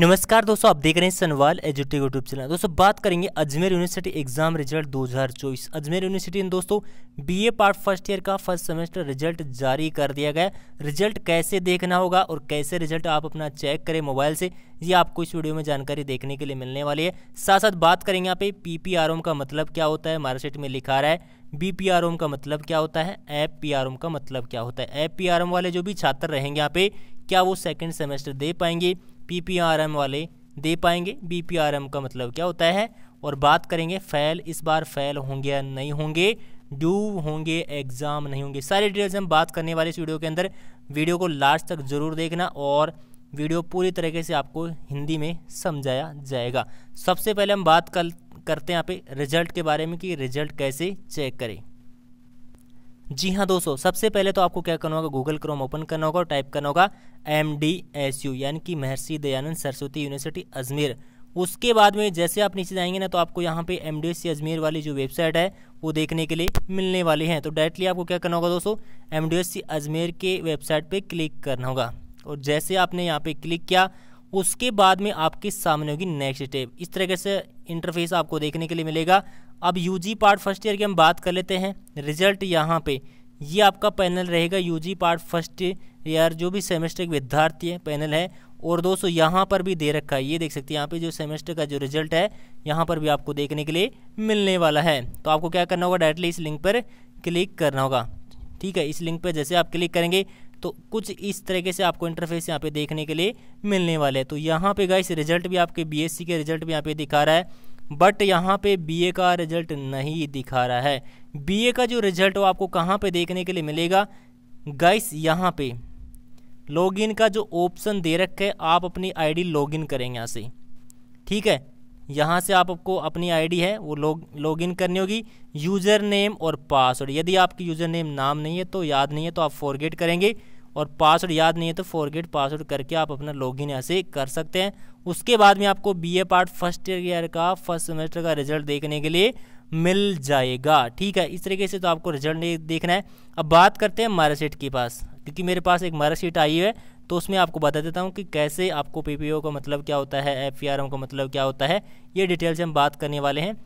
नमस्कार दोस्तों आप देख रहे हैं सनवाल एजुटेक यूट्यूब चैनल दोस्तों बात करेंगे Ajmer university exam result 2024 Ajmer university ने दोस्तों बीए पार्ट फर्स्ट ईयर का फर्स्ट सेमेस्टर रिजल्ट जारी कर दिया गया रिजल्ट कैसे देखना होगा और कैसे रिजल्ट आप अपना चेक करें मोबाइल से ये आपको इस वीडियो में जानकारी देखने के लिए मिलने वाली है साथ साथ बात करेंगे यहाँ पे पी का मतलब क्या होता है मार्कशीट में लिखा रहा है बी पी आर ओम का मतलब क्या होता है एप पी आर ओम का मतलब क्या होता है एप पी आर ओम वाले जो भी छात्र रहेंगे यहाँ पे क्या वो सेकंड सेमेस्टर दे पाएंगे एम वाले दे पाएंगे एम का मतलब क्या होता है और बात करेंगे फैल इस बार फैल होंगे या नहीं होंगे ड्यू होंगे एग्ज़ाम नहीं होंगे सारी डिटेल्स हम बात करने वाले इस वीडियो के अंदर वीडियो को लास्ट तक ज़रूर देखना और वीडियो पूरी तरीके से आपको हिंदी में समझाया जाएगा सबसे पहले हम बात कर, करते हैं यहाँ पे रिजल्ट के बारे में कि रिजल्ट कैसे चेक करें जी हाँ दोस्तों सबसे पहले तो आपको क्या करना होगा गूगल क्रोम ओपन करना होगा और टाइप करना होगा एम डी एस यू यानी कि महर्षि दयानंद सरस्वती यूनिवर्सिटी अजमेर उसके बाद में जैसे आप नीचे जाएंगे ना तो आपको यहाँ पे एम डी एस अजमेर वाली जो वेबसाइट है वो देखने के लिए मिलने वाली है तो डायरेक्टली आपको क्या करना होगा दोस्तों एम डी एस अजमेर के वेबसाइट पर क्लिक करना होगा और जैसे आपने यहाँ पर क्लिक किया उसके बाद में आपके सामने होगी नेक्स्ट स्टेप इस तरीके से इंटरफेस आपको देखने के लिए मिलेगा अब यूजी पार्ट फर्स्ट ईयर की हम बात कर लेते हैं रिजल्ट यहाँ पे ये आपका पैनल रहेगा यूजी पार्ट फर्स्ट ईयर जो भी सेमेस्टर के विद्यार्थी है पैनल है और दोस्तों यहाँ पर भी दे रखा है ये देख सकते हैं यहाँ पे जो सेमेस्टर का जो रिजल्ट है यहाँ पर भी आपको देखने के लिए मिलने वाला है तो आपको क्या करना होगा डायरेक्टली इस लिंक पर क्लिक करना होगा ठीक है इस लिंक पर जैसे आप क्लिक करेंगे तो कुछ इस तरीके से आपको इंटरफेस यहाँ पे देखने के लिए मिलने वाले हैं तो यहाँ पे गए रिजल्ट भी आपके बीएससी के रिजल्ट भी यहाँ पे दिखा रहा है बट यहाँ पे बीए का रिजल्ट नहीं दिखा रहा है बीए का जो रिजल्ट वो आपको कहाँ पे देखने के लिए मिलेगा गाइस यहाँ पे लॉगिन का जो ऑप्शन दे रखा है आप अपनी आईडी लॉगिन करेंगे यहाँ से ठीक है यहाँ से आप आपको अपनी आईडी है वो लॉग लॉगिन करनी होगी यूज़र नेम और पासवर्ड यदि आपकी यूज़र नेम नाम नहीं है तो याद नहीं है तो आप फॉरगेट करेंगे और पासवर्ड याद नहीं है तो फॉरगेट पासवर्ड करके आप अपना लॉगिन यहाँ से कर सकते हैं उसके बाद में आपको बीए पार्ट फर्स्ट ईयर का फर्स्ट सेमेस्टर का रिजल्ट देखने के लिए मिल जाएगा ठीक है इस तरीके से तो आपको रिजल्ट देखना है अब बात करते हैं मार्कशीट के पास क्योंकि मेरे पास एक मार्कशीट आई है तो उसमें आपको बता देता हूँ कि कैसे आपको पी का मतलब क्या होता है एफ e का मतलब क्या होता है ये डिटेल से हम बात करने वाले हैं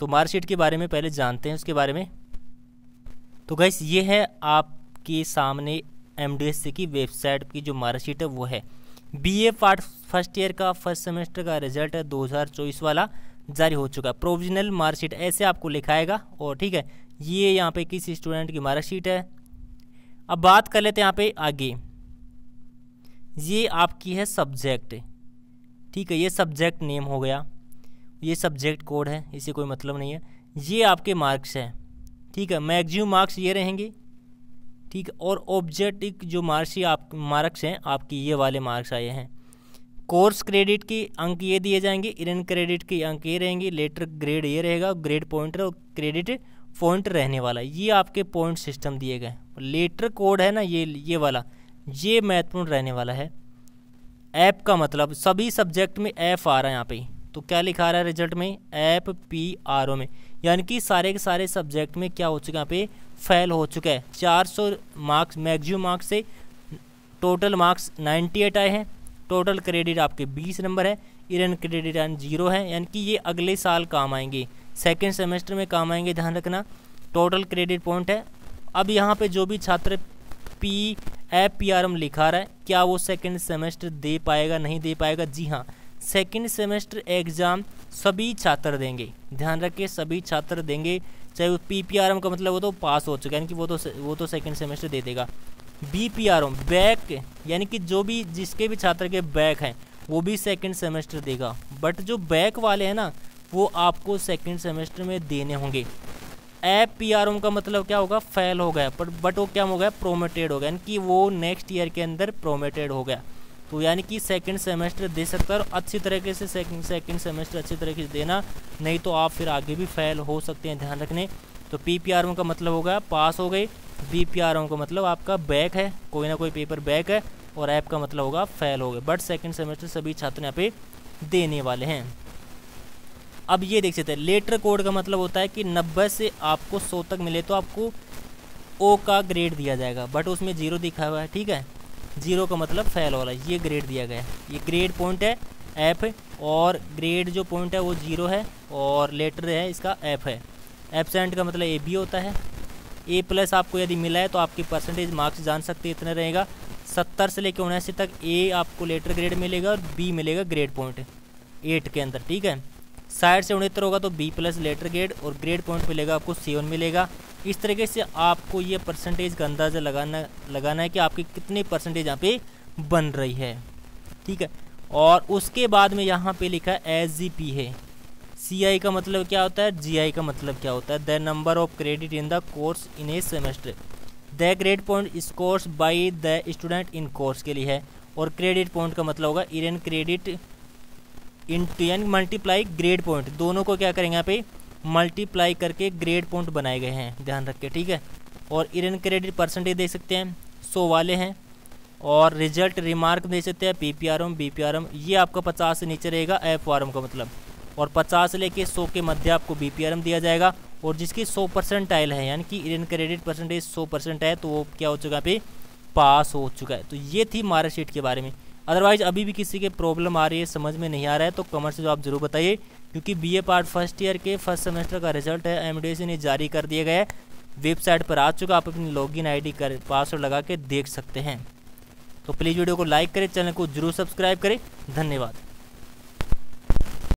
तो मार्कशीट के बारे में पहले जानते हैं उसके बारे में तो गैस ये है आपके सामने एम की वेबसाइट की जो मार्कशीट है वो है बी ए फर्स्ट ईयर का फर्स्ट सेमेस्टर का रिजल्ट है चौबीस वाला जारी हो चुका है प्रोविजनल मार्कशीट ऐसे आपको लिखाएगा और ठीक है ये यहाँ पे किस स्टूडेंट की मार्कशीट है अब बात कर लेते हैं यहाँ पे आगे ये आपकी है सब्जेक्ट ठीक है ये सब्जेक्ट नेम हो गया ये सब्जेक्ट कोड है इसे कोई मतलब नहीं है ये आपके मार्क्स हैं ठीक है मैगजिम मार्क्स ये रहेंगे ठीक और ऑब्जेक्टिक जो मार्क्स आप मार्क्स हैं आपकी ये वाले मार्क्स आए हैं कोर्स क्रेडिट की अंक ये दिए जाएंगे इरन क्रेडिट की अंक ये रहेंगे लेटर ग्रेड ये रहेगा ग्रेड पॉइंट और क्रेडिट पॉइंट रहने वाला ये आपके पॉइंट सिस्टम दिए गए लेटर कोड है ना ये ये वाला ये महत्वपूर्ण रहने वाला है ऐप का मतलब सभी सब्जेक्ट में ऐप आ रहा है यहाँ पे तो क्या लिखा रहा है रिजल्ट में एप पी आर ओ में यानी कि सारे के सारे सब्जेक्ट में क्या हो चुका है पे फेल हो चुका है 400 मार्क्स मैक्सिमम मार्क्स से टोटल मार्क्स 98 आए हैं टोटल क्रेडिट आपके 20 नंबर है इरन क्रेडिट यानी जीरो है यानी कि ये अगले साल काम आएंगे सेकेंड सेमेस्टर में काम आएंगे ध्यान रखना टोटल क्रेडिट पॉइंट है अब यहाँ पर जो भी छात्र P F P R M लिखा रहा है क्या वो सेकेंड सेमेस्टर दे पाएगा नहीं दे पाएगा जी हाँ सेकेंड सेमेस्टर एग्ज़ाम सभी छात्र देंगे ध्यान रखें सभी छात्र देंगे चाहे वो पी पी आर एम का मतलब वो तो पास हो चुका है यानी कि वो तो वो तो सेकेंड सेमेस्टर दे देगा B P R M back यानी कि जो भी जिसके भी छात्र के बैक हैं वो भी सेकेंड सेमेस्टर देगा बट जो बैक वाले हैं ना वो आपको सेकेंड सेमेस्टर में देने होंगे ऐप पी आर का मतलब क्या होगा फेल हो गया बट बट वो क्या हो गया प्रोमेटेड हो गया यानी कि वो नेक्स्ट ईयर के अंदर प्रोमेटेड हो गया तो यानी कि सेकंड सेमेस्टर दे सकता है और अच्छी तरीके से सेकंड सेकंड सेमेस्टर अच्छी तरीके से देना नहीं तो आप फिर आगे भी फेल हो सकते हैं ध्यान रखने तो पी पी आर ओ का मतलब होगा पास हो गए बी पी आर ओ का मतलब आपका बैक है कोई ना कोई पेपर बैक है और ऐप का मतलब होगा फेल हो गए बट सेकेंड सेमेस्टर सभी छात्र यहाँ पे देने वाले हैं अब ये देख सकते हैं लेटर कोड का मतलब होता है कि नब्बे से आपको सौ तक मिले तो आपको ओ का ग्रेड दिया जाएगा बट उसमें जीरो दिखा हुआ है ठीक है जीरो का मतलब फेल हो रहा है ये ग्रेड दिया गया है ये ग्रेड पॉइंट है एफ और ग्रेड जो पॉइंट है वो जीरो है और लेटर है इसका एफ है एबसेंट का मतलब ए बी होता है ए प्लस आपको यदि मिला है तो आपकी परसेंटेज मार्क्स जान सकते इतना रहेगा सत्तर से लेकर उन्यासी तक ए आपको लेटर ग्रेड मिलेगा और बी मिलेगा ग्रेड पॉइंट एट के अंदर ठीक है साइड से उनहत्तर होगा तो बी प्लस लेटर ग्रेड और ग्रेड पॉइंट मिलेगा आपको सेवन मिलेगा इस तरीके से आपको ये परसेंटेज का अंदाज़ा लगाना लगाना है कि आपकी कितनी परसेंटेज यहाँ पे बन रही है ठीक है और उसके बाद में यहाँ पे लिखा है एस जी पी है सी आई का मतलब क्या होता है जी आई का मतलब क्या होता है the number of credit in the course in a semester the grade point scores by the student in course के लिए है और क्रेडिट पॉइंट का मतलब होगा इन क्रेडिट इंटू तो यानी मल्टीप्लाई ग्रेड पॉइंट दोनों को क्या करेंगे यहाँ पे मल्टीप्लाई करके ग्रेड पॉइंट बनाए गए हैं ध्यान रख के ठीक है और इरन क्रेडिट परसेंटेज देख सकते हैं सो वाले हैं और रिजल्ट रिमार्क दे सकते हैं P P R M B P R M ये आपका पचास से नीचे रहेगा एफ आर एम का मतलब और पचास से लेके सौ के मध्य आपको बी पी आर एम दिया जाएगा और जिसकी सौ परसेंट आयल है यानी कि इन क्रेडिट परसेंटेज सौ परसेंट है तो वो क्या हो चुका है पे पास हो चुका है तो ये थी मार्कशीट के बारे में अदरवाइज़ अभी भी किसी के प्रॉब्लम आ रही है समझ में नहीं आ रहा है तो कमेंट से आप जरूर बताइए क्योंकि बीए पार्ट फर्स्ट ईयर के फर्स्ट सेमेस्टर का रिजल्ट है एम ने जारी कर दिया गया है वेबसाइट पर आ चुका आप अपनी लॉगिन आईडी कर पासवर्ड लगा के देख सकते हैं तो प्लीज़ वीडियो को लाइक करें चैनल को जरूर सब्सक्राइब करें धन्यवाद